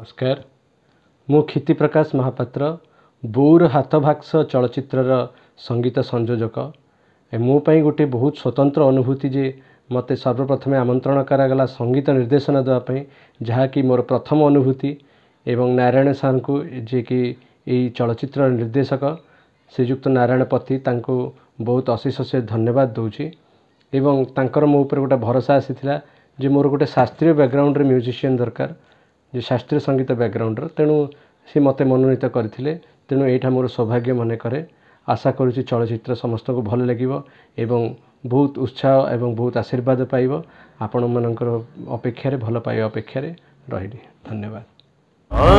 ନମସ୍କାର ମୁଁ କ୍ଷିତି ପ୍ରକାଶ ମହାପାତ୍ର ବୁର୍ ଭାକ୍ସ ଚଳଚ୍ଚିତ୍ରର ସଙ୍ଗୀତ ସଂଯୋଜକ ମୋ ପାଇଁ ଗୋଟିଏ ବହୁତ ସ୍ୱତନ୍ତ୍ର ଅନୁଭୂତି ଯେ ମୋତେ ସର୍ବପ୍ରଥମେ ଆମନ୍ତ୍ରଣ କରାଗଲା ସଙ୍ଗୀତ ନିର୍ଦ୍ଦେଶନା ଦେବା ପାଇଁ ଯାହାକି ମୋର ପ୍ରଥମ ଅନୁଭୂତି ଏବଂ ନାରାୟଣ ସାର୍ଙ୍କୁ ଯିଏକି ଏଇ ଚଳଚ୍ଚିତ୍ରର ନିର୍ଦ୍ଦେଶକ ଶ୍ରୀଯୁକ୍ତ ନାରାୟଣ ପତି ତାଙ୍କୁ ବହୁତ ଅଶେଷ ଅଶେଷ ଧନ୍ୟବାଦ ଦେଉଛି ଏବଂ ତାଙ୍କର ମୋ ଉପରେ ଗୋଟେ ଭରସା ଆସିଥିଲା ଯେ ମୋର ଗୋଟେ ଶାସ୍ତ୍ରୀୟ ବ୍ୟାକ୍ଗ୍ରାଉଣ୍ଡରେ ମ୍ୟୁଜିସିଆନ୍ ଦରକାର ଯେ ଶାସ୍ତ୍ରୀୟ ସଙ୍ଗୀତ ବ୍ୟାକ୍ଗ୍ରାଉଣ୍ଡର ତେଣୁ ସେ ମୋତେ ମନୋନୀତ କରିଥିଲେ ତେଣୁ ଏଇଟା ମୋର ସୌଭାଗ୍ୟ ମନେ କରେ ଆଶା କରୁଛି ଚଳଚ୍ଚିତ୍ର ସମସ୍ତଙ୍କୁ ଭଲ ଲାଗିବ ଏବଂ ବହୁତ ଉତ୍ସାହ ଏବଂ ବହୁତ ଆଶୀର୍ବାଦ ପାଇବ ଆପଣମାନଙ୍କର ଅପେକ୍ଷାରେ ଭଲ ପାଇବା ଅପେକ୍ଷାରେ ରହିଲି ଧନ୍ୟବାଦ